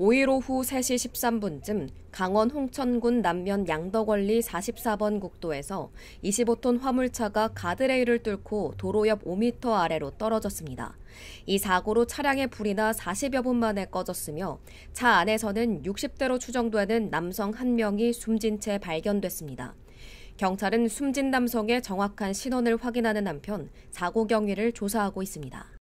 5일 오후 3시 13분쯤 강원 홍천군 남면 양덕원리 44번 국도에서 25톤 화물차가 가드레일을 뚫고 도로 옆 5m 아래로 떨어졌습니다. 이 사고로 차량의 불이나 40여 분 만에 꺼졌으며 차 안에서는 60대로 추정되는 남성 한명이 숨진 채 발견됐습니다. 경찰은 숨진 남성의 정확한 신원을 확인하는 한편 사고 경위를 조사하고 있습니다.